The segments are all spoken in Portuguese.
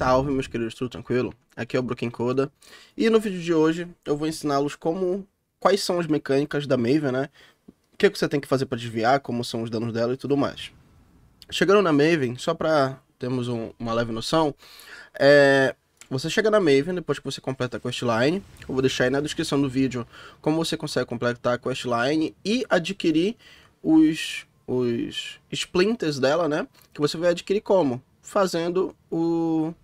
Salve meus queridos, tudo tranquilo? Aqui é o Brooklyn Coda e no vídeo de hoje eu vou ensiná-los como quais são as mecânicas da Maven, né? O que, é que você tem que fazer para desviar, como são os danos dela e tudo mais. Chegando na Maven, só para termos um, uma leve noção, é, você chega na Maven depois que você completa a questline, eu vou deixar aí na descrição do vídeo como você consegue completar a questline e adquirir os, os splinters dela, né? Que você vai adquirir como? fazendo o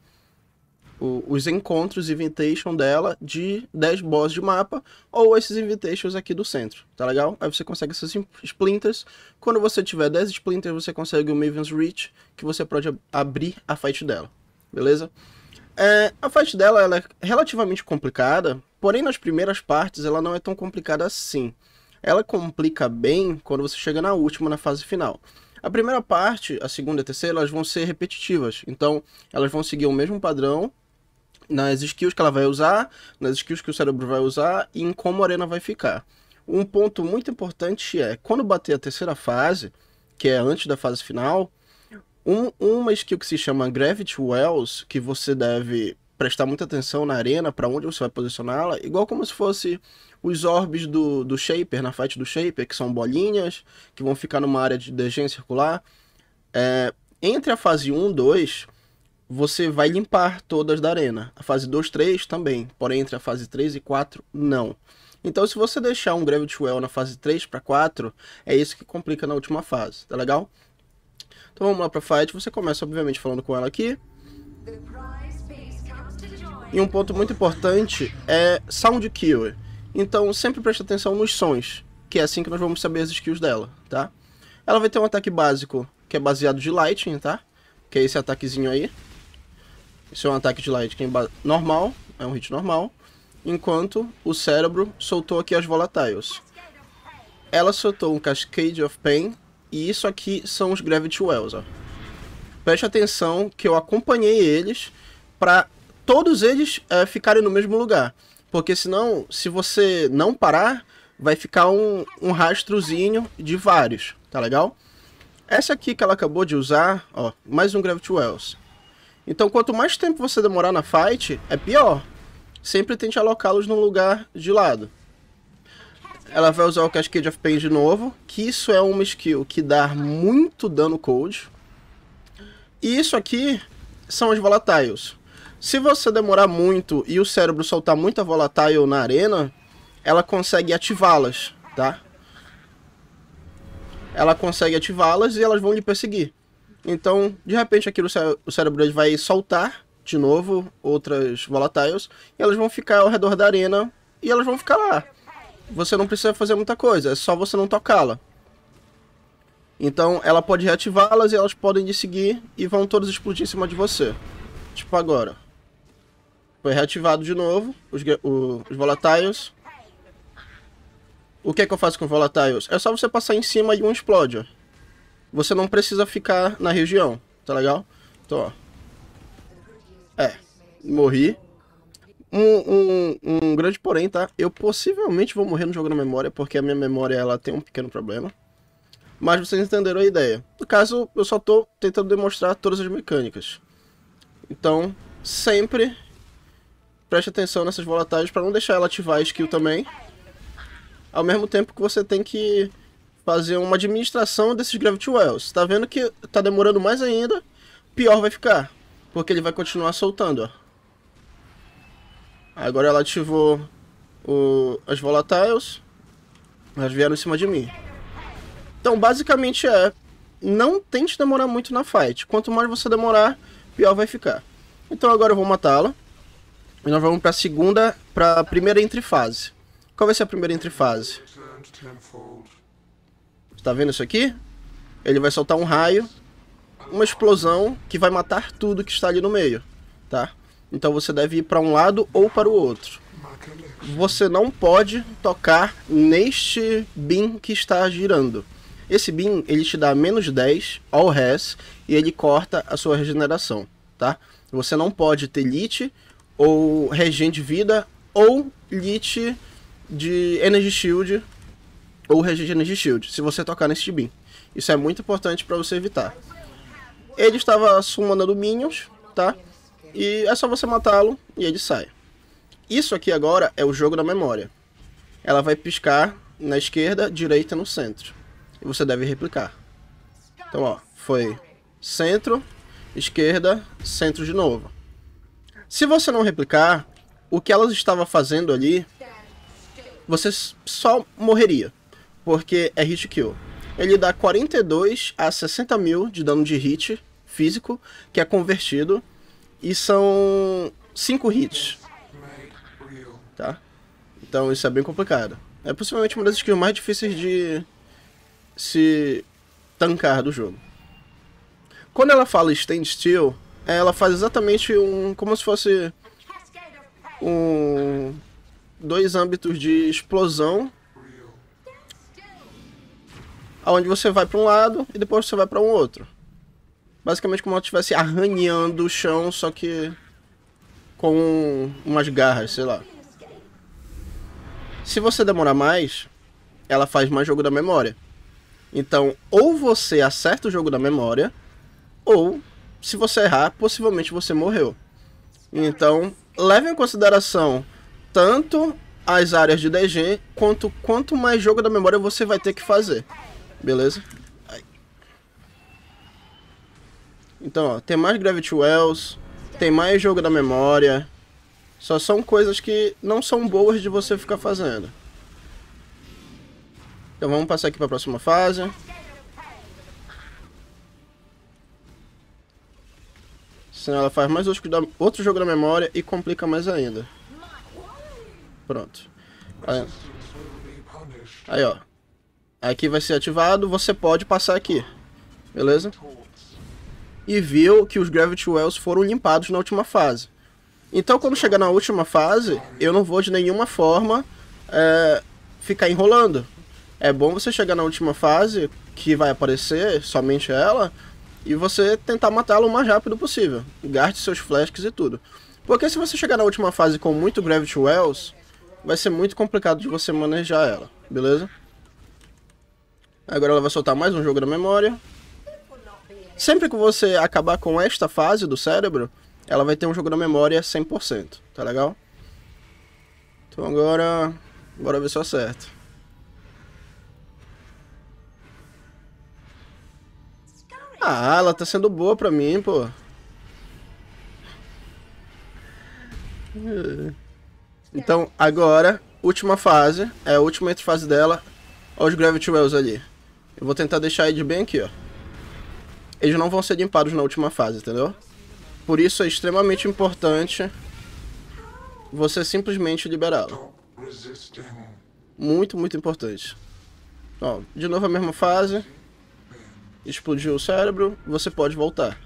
o, os encontros invitation dela de 10 boss de mapa ou esses invitations aqui do centro, tá legal? Aí você consegue esses splinters. Quando você tiver 10 splinters, você consegue o Maven's Reach, que você pode ab abrir a fight dela, beleza? É, a fight dela ela é relativamente complicada, porém nas primeiras partes ela não é tão complicada assim. Ela complica bem quando você chega na última, na fase final. A primeira parte, a segunda e a terceira, elas vão ser repetitivas. Então, elas vão seguir o mesmo padrão nas skills que ela vai usar, nas skills que o cérebro vai usar e em como a arena vai ficar. Um ponto muito importante é, quando bater a terceira fase, que é antes da fase final, um, uma skill que se chama Gravity Wells, que você deve prestar muita atenção na arena, para onde você vai posicioná-la, igual como se fosse os orbes do, do Shaper, na fight do Shaper, que são bolinhas, que vão ficar numa área de desenho circular. É, entre a fase 1 e 2, você vai limpar todas da arena. A fase 2, 3 também, porém entre a fase 3 e 4, não. Então, se você deixar um Gravity Well na fase 3 para 4, é isso que complica na última fase, tá legal? Então vamos lá para fight, você começa obviamente falando com ela aqui. E um ponto muito importante é Sound Cure. Então sempre preste atenção nos sons, que é assim que nós vamos saber as skills dela, tá? Ela vai ter um ataque básico, que é baseado de Lightning, tá? Que é esse ataquezinho aí. Isso é um ataque de Lightning normal, é um hit normal. Enquanto o cérebro soltou aqui as Volatiles. Ela soltou um Cascade of Pain, e isso aqui são os Gravity Wells. Ó. Preste atenção que eu acompanhei eles para todos eles é, ficarem no mesmo lugar. Porque senão, se você não parar, vai ficar um, um rastrozinho de vários, tá legal? Essa aqui que ela acabou de usar, ó, mais um Gravity Wells. Então, quanto mais tempo você demorar na fight, é pior. Sempre tente alocá-los num lugar de lado. Ela vai usar o Cascade of Pain de novo, que isso é uma skill que dá muito dano cold. E isso aqui são os volatiles. Se você demorar muito e o cérebro soltar muita volatile na arena, ela consegue ativá-las, tá? Ela consegue ativá-las e elas vão lhe perseguir. Então, de repente, aquilo o cérebro vai soltar de novo outras volatiles e elas vão ficar ao redor da arena e elas vão ficar lá. Você não precisa fazer muita coisa, é só você não tocá-la. Então, ela pode reativá-las e elas podem te seguir e vão todas explodir em cima de você. Tipo agora. Foi reativado de novo os, o, os volatiles. O que é que eu faço com volatiles? É só você passar em cima e um explode. Você não precisa ficar na região, tá legal? Então, ó. É, morri. Um, um, um, grande porém, tá? Eu possivelmente vou morrer no jogo na memória, porque a minha memória ela tem um pequeno problema. Mas vocês entenderam a ideia. No caso, eu só tô tentando demonstrar todas as mecânicas. Então, sempre preste atenção nessas volatagens para não deixar ela ativar a skill também. Ao mesmo tempo que você tem que fazer uma administração desses Gravity Wells. Tá vendo que tá demorando mais ainda, pior vai ficar. Porque ele vai continuar soltando, ó. Agora ela ativou o, as Volatiles. Elas vieram em cima de mim. Então, basicamente é... Não tente demorar muito na fight. Quanto mais você demorar, pior vai ficar. Então agora eu vou matá-la. E nós vamos para a segunda, para a primeira entrefase. Qual vai ser a primeira entrefase? Tá vendo isso aqui? Ele vai soltar um raio, uma explosão que vai matar tudo que está ali no meio, tá? Então você deve ir para um lado ou para o outro. Você não pode tocar neste bin que está girando. Esse bin, ele te dá menos 10 all res e ele corta a sua regeneração, tá? Você não pode ter lit ou regen de vida ou lit de energy shield ou Energy Shield, se você tocar nesse Tibim. Isso é muito importante para você evitar. Ele estava sumando minions, tá? E é só você matá-lo e ele sai. Isso aqui agora é o jogo da memória. Ela vai piscar na esquerda, direita no centro. E você deve replicar. Então, ó, foi centro, esquerda, centro de novo. Se você não replicar, o que ela estava fazendo ali, você só morreria porque é hit kill. Ele dá 42 a 60 mil de dano de hit físico, que é convertido, e são 5 hits. Tá? Então isso é bem complicado. É possivelmente uma das skills mais difíceis de se tancar do jogo. Quando ela fala Stand Still, ela faz exatamente um. como se fosse. um. dois âmbitos de explosão onde você vai para um lado e depois você vai para um outro. Basicamente como se estivesse arranhando o chão, só que com umas garras, sei lá. Se você demorar mais, ela faz mais jogo da memória. Então, ou você acerta o jogo da memória, ou se você errar, possivelmente você morreu. Então, leve em consideração tanto as áreas de DG, quanto quanto mais jogo da memória você vai ter que fazer. Beleza? Então, ó, tem mais Gravity Wells, tem mais jogo da memória. Só são coisas que não são boas de você ficar fazendo. Então vamos passar aqui para a próxima fase. Senão ela faz mais outro jogo da memória e complica mais ainda. Pronto. Aí, aí ó. Aqui vai ser ativado, você pode passar aqui. Beleza? E viu que os Gravity Wells foram limpados na última fase. Então quando chegar na última fase, eu não vou de nenhuma forma é, ficar enrolando. É bom você chegar na última fase, que vai aparecer somente ela, e você tentar matá-la o mais rápido possível. Gaste seus flasks e tudo. Porque se você chegar na última fase com muito Gravity Wells, vai ser muito complicado de você manejar ela, beleza? Agora ela vai soltar mais um jogo da memória. Sempre que você acabar com esta fase do cérebro, ela vai ter um jogo da memória 100%, tá legal? Então agora, bora ver se eu acerto. Ah, ela tá sendo boa pra mim, pô. Então, agora, última fase, é a última fase dela, olha os Gravity Wells ali. Eu vou tentar deixar ele bem aqui, ó. Eles não vão ser limpados na última fase, entendeu? Por isso é extremamente importante você simplesmente liberá-lo. Muito, muito importante. Ó, de novo a mesma fase. Explodiu o cérebro, você pode voltar.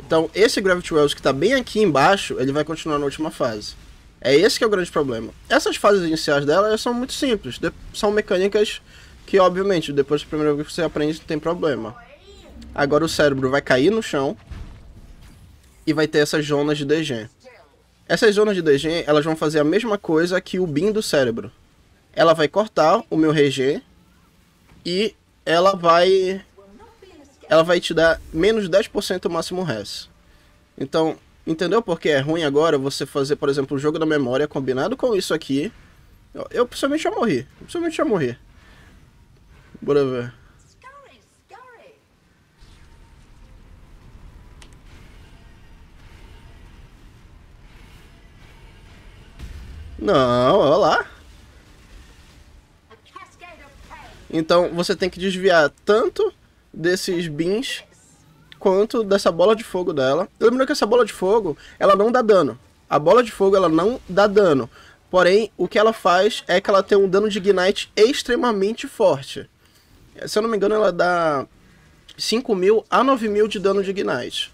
Então, esse Gravity Wells que está bem aqui embaixo, ele vai continuar na última fase. É esse que é o grande problema. Essas fases iniciais dela são muito simples, são mecânicas que, obviamente, depois do primeiro que você aprende, não tem problema. Agora o cérebro vai cair no chão e vai ter essas zonas de degen. Essas zonas de degen, elas vão fazer a mesma coisa que o BIM do cérebro. Ela vai cortar o meu regen e ela vai ela vai te dar menos 10% máximo res. Então, Entendeu porque é ruim agora você fazer, por exemplo, o jogo da memória combinado com isso aqui? Eu, eu já morri. Eu, principalmente já morri. Bora ver. Não, olha lá. Então você tem que desviar tanto desses bins quanto dessa bola de fogo dela. Lembrando que essa bola de fogo, ela não dá dano. A bola de fogo, ela não dá dano. Porém, o que ela faz é que ela tem um dano de Ignite extremamente forte. Se eu não me engano, ela dá 5 mil a 9 mil de dano de Ignite.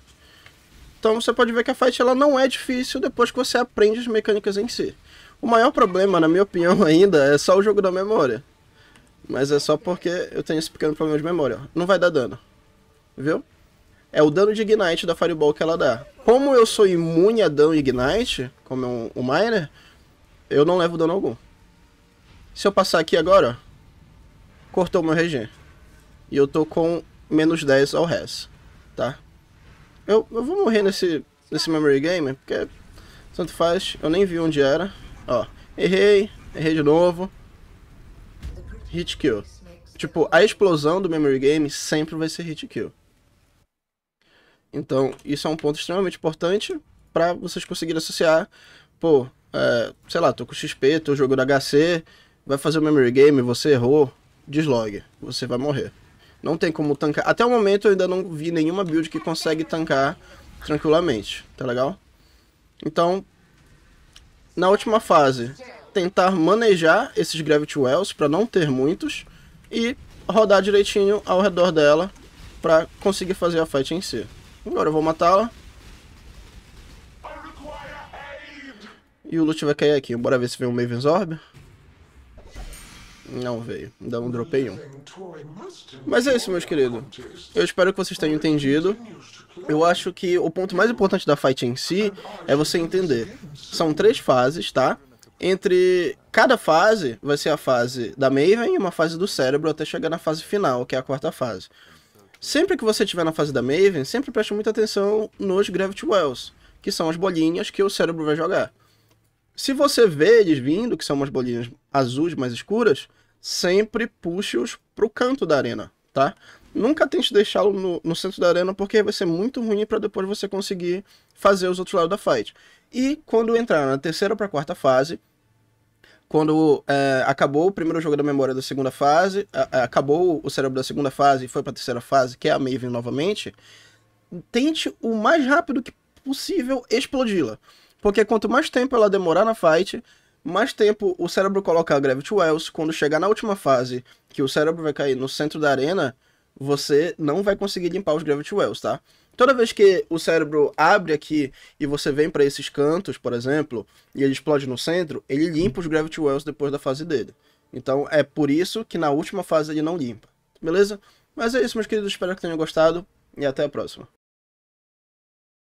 Então você pode ver que a fight ela não é difícil depois que você aprende as mecânicas em si. O maior problema, na minha opinião ainda, é só o jogo da memória. Mas é só porque eu tenho esse pequeno problema de memória. Não vai dar dano. Viu? é o dano de Ignite da Fireball que ela dá. Como eu sou imune a dano Ignite, como é um, um Miner, eu não levo dano algum. Se eu passar aqui agora, ó, cortou meu regen. E eu tô com menos 10 ao res, tá? Eu, eu vou morrer nesse, nesse memory game, porque tanto faz, eu nem vi onde era. Ó, errei, errei de novo. Hit kill. Tipo, a explosão do memory game sempre vai ser hit kill. Então, isso é um ponto extremamente importante para vocês conseguirem associar, pô, é, sei lá, tô com XP, tô jogando HC, vai fazer o memory game, você errou, deslogue, você vai morrer. Não tem como tancar. Até o momento eu ainda não vi nenhuma build que consegue tancar tranquilamente, tá legal? Então, na última fase, tentar manejar esses Gravity Wells para não ter muitos e rodar direitinho ao redor dela para conseguir fazer a fight em si. Agora eu vou matá-la. E o loot vai cair aqui. Bora ver se vem um Maven's Orb. Não veio. Ainda não dropei um. Mas é isso, meus queridos. Eu espero que vocês tenham entendido. Eu acho que o ponto mais importante da fight em si é você entender. São três fases, tá? Entre cada fase vai ser a fase da Maven e uma fase do cérebro até chegar na fase final, que é a quarta fase. Sempre que você estiver na fase da Maven, sempre preste muita atenção nos Gravity Wells, que são as bolinhas que o cérebro vai jogar. Se você vê eles vindo, que são umas bolinhas azuis mais escuras, sempre puxe-os para o canto da arena, tá? Nunca tente deixá-lo no, no, centro da arena, porque vai ser muito ruim para depois você conseguir fazer os outros lados da fight. E quando entrar na terceira para quarta fase, quando é, acabou o primeiro jogo da memória da segunda fase, a, a, acabou o cérebro da segunda fase e foi para a terceira fase, que é a Maven novamente, tente o mais rápido que possível explodi-la. Porque quanto mais tempo ela demorar na fight, mais tempo o cérebro coloca a Gravity Wells. Quando chegar na última fase, que o cérebro vai cair no centro da arena, você não vai conseguir limpar os Gravity Wells, tá? Toda vez que o cérebro abre aqui e você vem para esses cantos, por exemplo, e ele explode no centro, ele limpa os gravity wells depois da fase dele. Então é por isso que na última fase ele não limpa. Beleza? Mas é isso, meus queridos. Espero que tenham gostado e até a próxima.